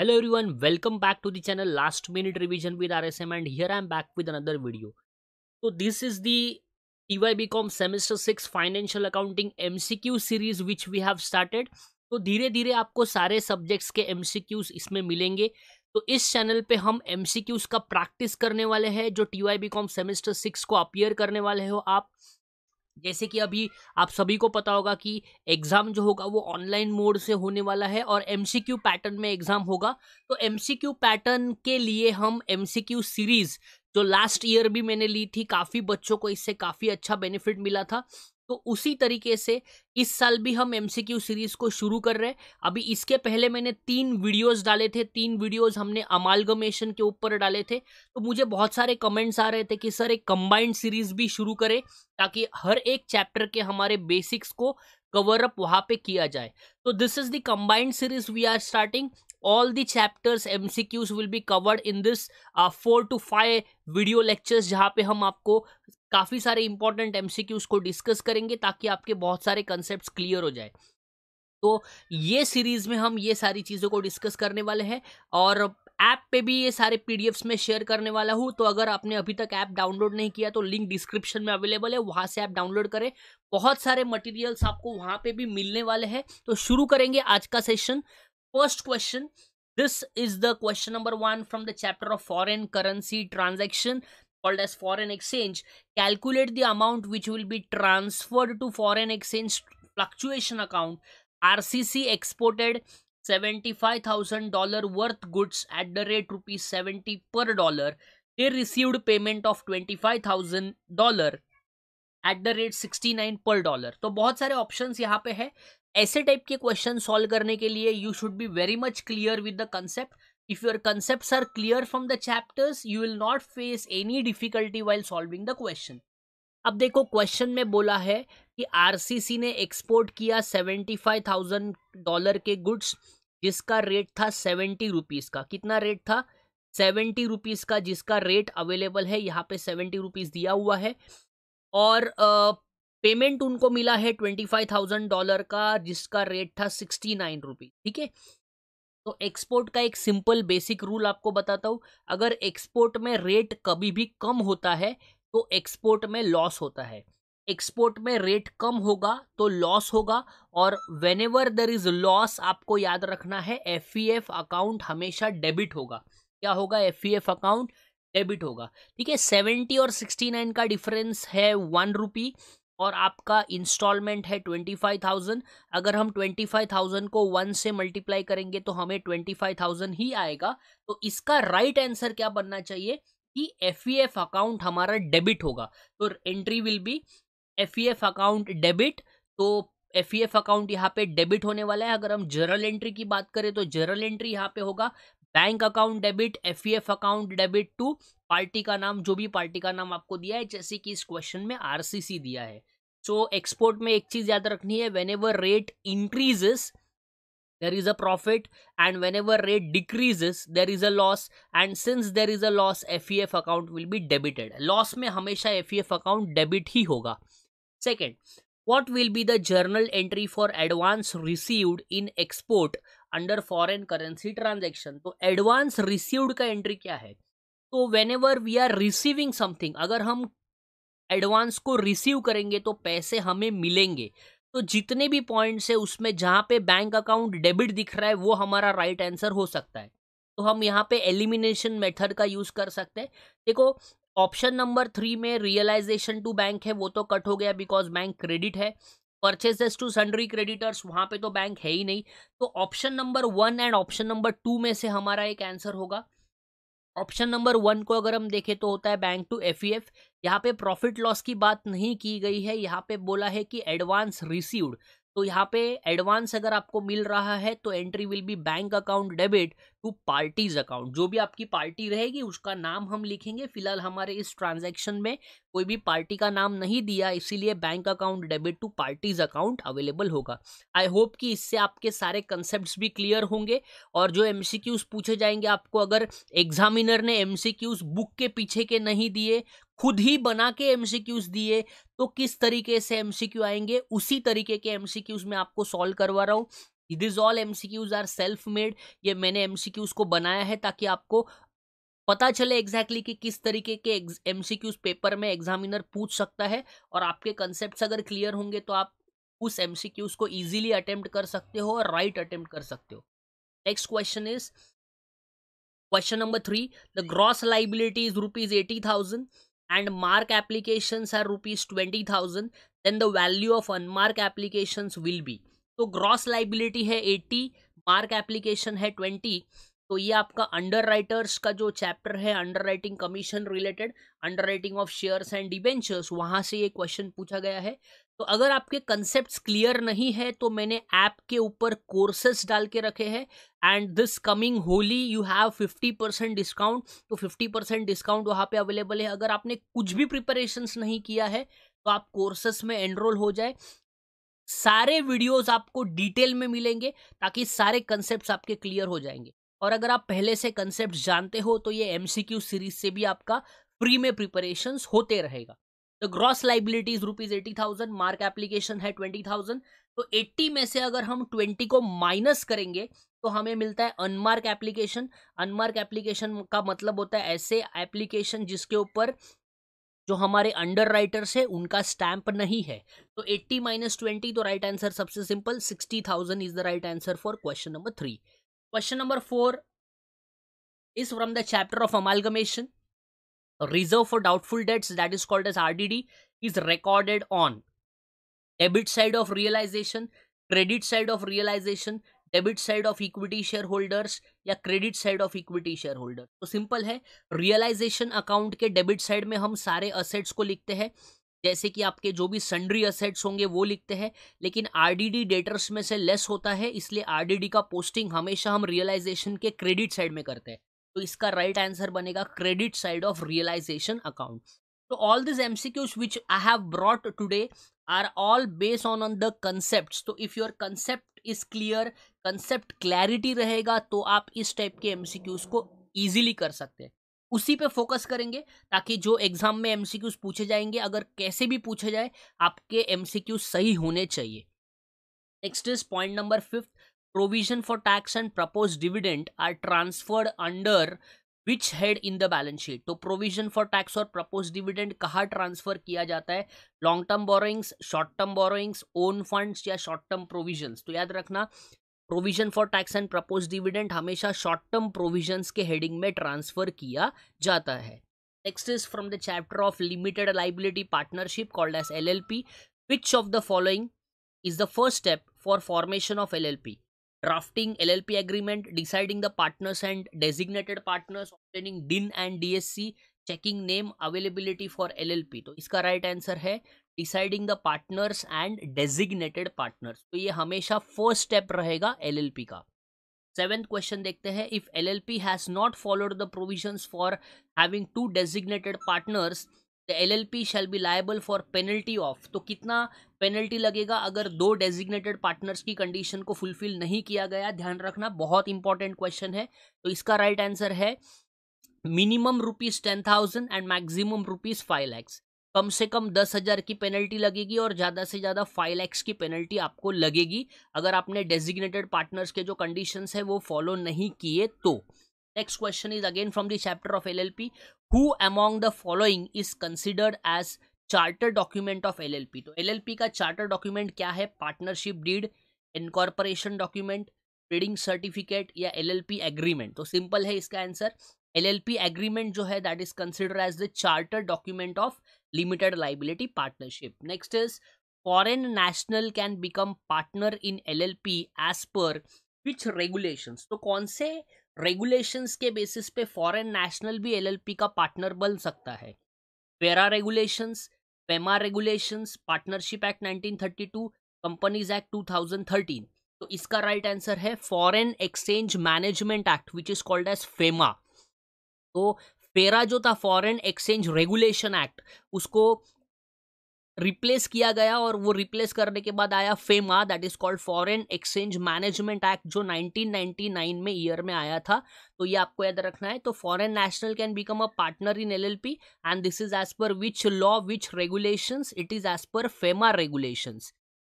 hello everyone welcome back to the channel last minute revision with rsm and here i'm back with another video so this is the tyb.com semester 6 financial accounting mcq series which we have started तो धीरे धीरे आपको सारे subjects के M इसमें मिलेंगे तो इस चैनल पे हम एम का प्रैक्टिस करने वाले हैं जो T Y B com semester six को अपियर करने वाले हो आप जैसे कि अभी आप सभी को पता होगा कि एग्ज़ाम जो होगा वो ऑनलाइन मोड से होने वाला है और एमसीक्यू पैटर्न में एग्ज़ाम होगा तो एम पैटर्न के लिए हम एम सीरीज़ जो लास्ट ईयर भी मैंने ली थी काफ़ी बच्चों को इससे काफ़ी अच्छा बेनिफिट मिला था तो उसी तरीके से इस साल भी हम एम सीरीज को शुरू कर रहे हैं अभी इसके पहले मैंने तीन वीडियोस डाले थे तीन वीडियोस हमने अमालगमेशन के ऊपर डाले थे तो मुझे बहुत सारे कमेंट्स आ रहे थे कि सर एक कंबाइंड सीरीज भी शुरू करें ताकि हर एक चैप्टर के हमारे बेसिक्स को कवर अप वहाँ पे किया जाए तो this is the combined series we are starting all the M C Qs will be covered in this four to five video lectures जहाँ पे हम आपको काफ़ी सारे इंपॉर्टेंट एम को डिस्कस करेंगे ताकि आपके बहुत सारे कंसेप्ट क्लियर हो जाए तो ये सीरीज़ में हम ये सारी चीज़ों को डिस्कस करने वाले हैं और ऐप पे भी ये सारे पीडीएफ्स में शेयर करने वाला हूँ तो अगर आपने अभी तक ऐप डाउनलोड नहीं किया तो लिंक डिस्क्रिप्शन में अवेलेबल है वहाँ से ऐप डाउनलोड करें बहुत सारे मटेरियल्स आपको वहाँ पे भी मिलने वाले हैं तो शुरू करेंगे आज का session first question this is the question number one from the chapter of foreign currency transaction called as foreign exchange calculate the amount which will be transferred to foreign exchange fluctuation account rcc exported 75000 dollar worth goods at the rate rupees 70 per dollar they received payment of 25000 dollar at the rate sixty nine per dollar तो बहुत सारे option यहाँ पे है ऐसे type के question solve करने के लिए you should be very much clear with the concept If your concepts are clear from the chapters, you will not face any difficulty while solving the question. अब देखो क्वेश्चन में बोला है कि आरसीसी ने एक्सपोर्ट किया सेवेंटी फाइव थाउजेंड डॉलर के goods जिसका रेट था सेवेंटी रुपीज़ का कितना रेट था सेवेंटी रुपीज़ का जिसका रेट अवेलेबल है यहाँ पे सेवेंटी रुपीज़ दिया हुआ है और पेमेंट उनको मिला है ट्वेंटी फाइव थाउजेंड डॉलर का जिसका रेट था सिक्सटी नाइन रुपीज़ ठीक है तो एक्सपोर्ट का एक सिंपल बेसिक रूल आपको बताता हूँ अगर एक्सपोर्ट में रेट कभी भी कम होता है तो एक्सपोर्ट में लॉस होता है एक्सपोर्ट में रेट कम होगा तो लॉस होगा और whenever there is loss आपको याद रखना है एफ ई एफ अकाउंट हमेशा डेबिट होगा क्या होगा F E F account debit होगा ठीक है सेवेंटी और सिक्सटी नाइन का डिफरेंस है वन रुपी और आपका इंस्टॉलमेंट है ट्वेंटी फाइव थाउजेंड अगर हम ट्वेंटी फाइव थाउजेंड को वन से मल्टीप्लाई करेंगे तो हमें ट्वेंटी फाइव थाउजेंड ही आएगा तो इसका राइट right आंसर क्या बनना चाहिए कि एफ ई एफ अकाउंट हमारा डेबिट होगा तो entry will be F E F account debit तो एफ ई एफ अकाउंट यहाँ पे डेबिट होने वाला है अगर हम जनरल एंट्री की बात करें तो जनरल एंट्री यहाँ पे होगा bank account debit F F e account debit to party का नाम जो भी पार्टी का नाम आपको दिया है जैसे कि इस क्वेश्चन में आर दिया है सो so, एक्सपोर्ट में एक चीज याद रखनी है whenever rate increases there is a profit and whenever rate decreases there is a loss and since there is a loss F E F account will be debited loss में हमेशा F E F account debit ही होगा second what will be the journal entry for advance received in export under foreign currency transaction तो advance received का entry क्या है तो when ever we are receiving something अगर हम एडवांस को रिसीव करेंगे तो पैसे हमें मिलेंगे तो जितने भी पॉइंट्स है उसमें जहाँ पे बैंक अकाउंट डेबिट दिख रहा है वो हमारा राइट right आंसर हो सकता है तो हम यहाँ पे एलिमिनेशन मेथड का यूज़ कर सकते हैं देखो ऑप्शन नंबर थ्री में रियलाइजेशन टू बैंक है वो तो कट हो गया बिकॉज बैंक क्रेडिट है परचेजेस टू सन्ड्री क्रेडिटर्स वहाँ पे तो बैंक है ही नहीं तो option number one and option number two में से हमारा एक आंसर होगा ऑप्शन नंबर वन को अगर हम देखें तो होता है bank to F E F यहाँ पे प्रॉफिट लॉस की बात नहीं की गई है यहाँ पे बोला है कि एडवांस रिसीव्ड तो यहाँ पे एडवांस अगर आपको मिल रहा है तो entry will be bank account debit to party's account जो भी आपकी पार्टी रहेगी उसका नाम हम लिखेंगे फिलहाल हमारे इस ट्रांजैक्शन में कोई भी पार्टी का नाम नहीं दिया इसीलिए bank account debit to party's account available होगा आई होप कि इससे आपके सारे कंसेप्ट भी क्लियर होंगे और जो एम पूछे जाएंगे आपको अगर एग्जामिनर ने एम बुक के पीछे के नहीं दिए खुद ही बना के एमसीक्यूज दिए तो किस तरीके से एमसीक्यू आएंगे उसी तरीके के एमसीक्यूज में आपको सॉल्व करवा रहा हूँ this all MCQs are self made ये मैंने एम सी क्यूज को बनाया है ताकि आपको पता चले एग्जैक्टली exactly कि किस तरीके के क्यूज पेपर में एग्जामिनर पूछ सकता है और आपके कंसेप्ट अगर क्लियर होंगे तो आप उस एम सी क्यूज को ईजिली अटेम्प्ट कर सकते हो और राइट right अटेम्प्ट कर सकते हो next question is question number three the gross liability is rupees eighty thousand mark application are rupees twenty thousand then the value of unmark application will be तो gross liability है eighty mark application है twenty तो ये आपका underwriters का जो chapter है underwriting commission related underwriting of shares and debentures वहाँ से ये क्वेश्चन पूछा गया है तो अगर आपके कंसेप्ट क्लियर नहीं है तो मैंने ऐप के ऊपर कोर्सेस डाल के रखे हैं and this coming Holi you have fifty percent discount तो फिफ्टी परसेंट डिस्काउंट वहाँ पे अवेलेबल है अगर आपने कुछ भी प्रिपरेशंस नहीं किया है तो आप कोर्सेस में एनरोल हो जाए सारे वीडियोस आपको डिटेल में मिलेंगे ताकि सारे कंसेप्ट आपके क्लियर हो जाएंगे और अगर आप पहले से कंसेप्ट जानते हो तो ये एमसीक्यू सीरीज से भी आपका फ्री में प्रिपरेशन होते रहेगा तो gross liabilities rupees eighty thousand mark application है ट्वेंटी थाउजेंड तो एट्टी में से अगर हम ट्वेंटी को माइनस करेंगे तो हमें मिलता है अनमार्क एप्लीकेशन अनमार्क एप्लीकेशन का मतलब होता है ऐसे एप्लीकेशन जिसके ऊपर जो हमारे अंडर राइटर्स है उनका स्टैंप नहीं है तो एट्टी माइनस ट्वेंटी तो राइट आंसर सबसे simple 60,000 thousand is the right answer for question number three question number four is from the chapter of amalgamation reserve for doubtful debts that is called as R D D is recorded on debit side of realisation credit side of realisation debit side of equity shareholders या credit side of equity shareholder तो simple है realisation account के debit side में हम सारे assets को लिखते हैं जैसे कि आपके जो भी सन्ड्री असेट्स होंगे वो लिखते हैं लेकिन आरडीडी डेटर्स में से लेस होता है इसलिए आरडीडी का पोस्टिंग हमेशा हम रियलाइजेशन के क्रेडिट साइड में करते हैं तो इसका राइट right आंसर बनेगा credit side of realisation account तो all this MCQs which I have brought today are all base on on the concept तो if your concept is clear concept clarity रहेगा तो आप इस टाइप के M को easily कर सकते हैं उसी पे फोकस करेंगे ताकि जो एग्जाम में एम पूछे जाएंगे अगर कैसे भी पूछे जाए आपके एम सही होने चाहिए next is point number fifth provision for tax and propose dividend are transferred under which head in the balance sheet तो प्रोविजन फॉर टैक्स और प्रपोज डिविडेंड कहाँ ट्रांसफर किया जाता है long term borrowings short term borrowings own funds या short term provision तो याद रखना provision for tax and propose dividend हमेशा शॉर्ट टर्म प्रोविजन के हेडिंग में ट्रांसफर किया जाता है next is from the chapter of limited liability partnership called S L L P which of the following is the first step for formation of L L P drafting LLP agreement, deciding the partners and designated partners, obtaining DIN and DSC, checking name availability for LLP. तो इसका right right answer है deciding the partners and designated partners तो ये हमेशा first step रहेगा LLP का seventh question देखते हैं if L L P has not followed the provisions for having two designated partners the L L P shall be liable for penalty of तो कितना penalty लगेगा अगर दो डेजिग्नेटेड पार्टनर्स की कंडीशन को फुलफिल नहीं किया गया ध्यान रखना बहुत इंपॉर्टेंट क्वेश्चन है तो इसका राइट right आंसर है minimum rupees ten thousand and maximum rupees five lakhs कम से कम दस हज़ार की पेनल्टी लगेगी और ज़्यादा से ज़्यादा फाइव लैक्स की पेनल्टी आपको लगेगी अगर आपने डेजिग्नेटेड पार्टनर्स के जो कंडीशन है वो फॉलो नहीं किए तो next question is again from the chapter of P who among the following is considered as charter document of L तो एलएलपी का चार्टर डॉक्यूमेंट क्या है partnership deed incorporation document trading certificate या पी एग्रीमेंट तो simple है इसका answer P agreement जो है that is consider as the charter document of limited liability partnership next is foreign national can become partner in L L P as per which regulation तो कौन से regulations के basis पे foreign national भी LLP का partner बन सकता है FERA regulations FEMA regulations partnership act 1932 companies act 2013 तो इसका राइट right आंसर है foreign exchange management act which is called as FEMA तो पेरा e जो था फॉरेन एक्सचेंज रेगुलेशन एक्ट उसको रिप्लेस किया गया और वो रिप्लेस करने के बाद आया FEMA that is called foreign exchange management act जो 1999 में ईयर में आया था तो ये आपको याद रखना है तो foreign national can become a partner in LLP and this is as per which law which regulations it is as per FEMA regulations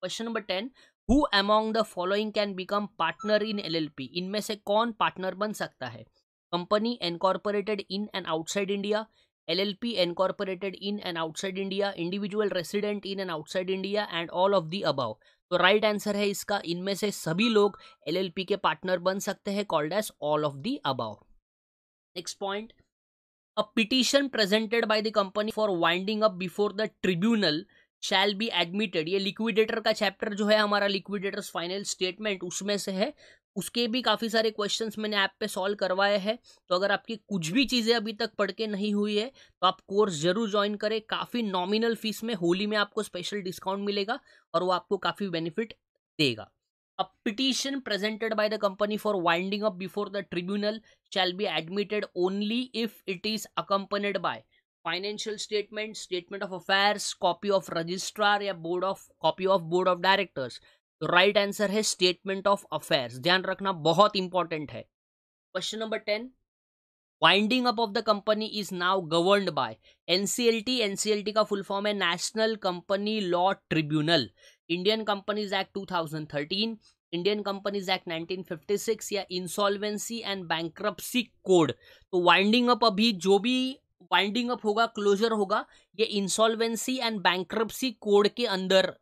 question number ten who among the following can become partner in L इनमें से कौन partner बन सकता है company incorporated in and outside India LLP incorporated in and outside India, individual resident in and outside India and all of the above. तो right right answer है इसका इनमें से सभी लोग एलएलपी के पार्टनर बन सकते हैं called as all of the above next point a petition presented by the company for winding up before the tribunal shall be admitted ये लिक्विडेटर का चैप्टर जो है हमारा लिक्विडेटर्स फाइनल स्टेटमेंट उसमें से है उसके भी काफ़ी सारे क्वेश्चंस मैंने ऐप पे सॉल्व करवाए हैं तो अगर आपकी कुछ भी चीज़ें अभी तक पढ़ के नहीं हुई है तो आप कोर्स जरूर ज्वाइन करें काफ़ी नॉमिनल फीस में होली में आपको स्पेशल डिस्काउंट मिलेगा और वो आपको काफ़ी बेनिफिट देगा a petition presented by the company for winding up before the tribunal shall be admitted only if it is accompanied by financial statement statement of affairs copy of registrar या board of copy of board of directors तो right answer है statement of affairs ध्यान रखना बहुत important है question number ten winding up of the company is now govern by NCLT NCLT का full form है national company law tribunal Indian companies act 2013 Indian companies act 1956 या insolvency and bank code तो winding up अभी जो भी winding up होगा closure होगा ये इंसॉल्वेंसी एंड बैंक्रप्सी कोड के अंदर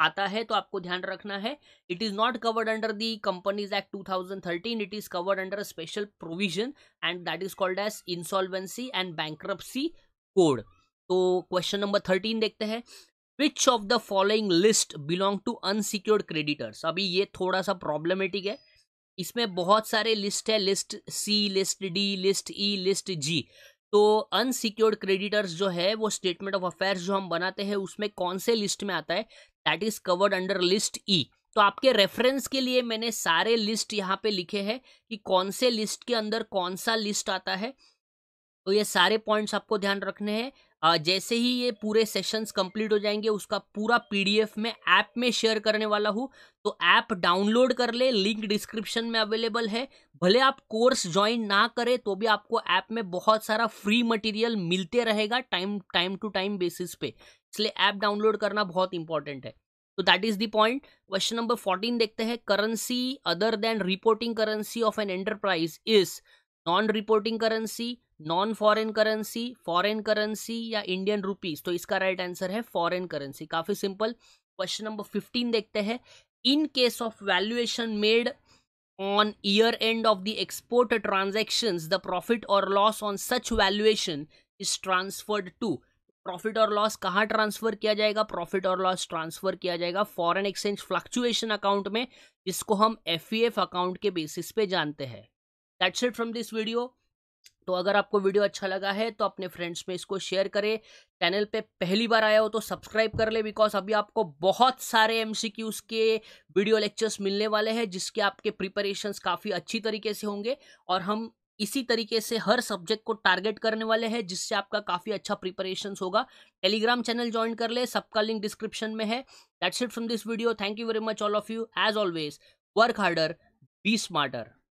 आता है तो आपको ध्यान रखना है it is not covered under the companies act 2013 it is covered under special provision and that is called as insolvency and bank code तो क्वेश्चन नंबर थर्टीन देखते हैं which of the following list belong to unsecured creditors अभी ये थोड़ा सा problematic है इसमें बहुत सारे लिस्ट है list C list D list E list G तो अनसिक्योर्ड क्रेडिटर्स जो है वो स्टेटमेंट ऑफ अफेयर्स जो हम बनाते हैं उसमें कौन से लिस्ट में आता है that is covered under list E तो आपके रेफरेंस के लिए मैंने सारे लिस्ट यहाँ पे लिखे हैं कि कौन से लिस्ट के अंदर कौन सा लिस्ट आता है तो ये सारे पॉइंट्स आपको ध्यान रखने हैं जैसे ही ये पूरे सेशंस कंप्लीट हो जाएंगे उसका पूरा पीडीएफ में ऐप में शेयर करने वाला हूँ तो ऐप डाउनलोड कर ले लिंक डिस्क्रिप्शन में अवेलेबल है भले आप कोर्स ज्वाइन ना करें तो भी आपको ऐप में बहुत सारा फ्री मटेरियल मिलते रहेगा time time to time basis पे इसलिए ऐप डाउनलोड करना बहुत इंपॉर्टेंट है तो that is the point question number fourteen देखते हैं currency other than reporting currency of an enterprise is non reporting currency non foreign currency foreign currency या Indian rupees तो इसका राइट आंसर है फॉरेन करेंसी काफी simple question number fifteen देखते हैं in case of valuation made on year end of the export transaction the profit और loss on such valuation is transferred to profit और loss कहाँ transfer किया जाएगा profit और loss transfer किया जाएगा फॉरेन एक्सचेंज फ्लक्चुएशन अकाउंट में जिसको हम एफ अकाउंट e के बेसिस पे जानते हैं that's it from this video तो अगर आपको वीडियो अच्छा लगा है तो अपने फ्रेंड्स में इसको शेयर करें चैनल पे पहली बार आया हो तो सब्सक्राइब कर ले बिकॉज अभी आपको बहुत सारे एम के वीडियो लेक्चर्स मिलने वाले हैं जिसके आपके प्रिपरेशन काफ़ी अच्छी तरीके से होंगे और हम इसी तरीके से हर सब्जेक्ट को टारगेट करने वाले हैं जिससे आपका काफ़ी अच्छा प्रिपरेशन होगा टेलीग्राम चैनल ज्वाइन कर ले सबका लिंक डिस्क्रिप्शन में है that's it from this video thank you very much all of you as always work harder be smarter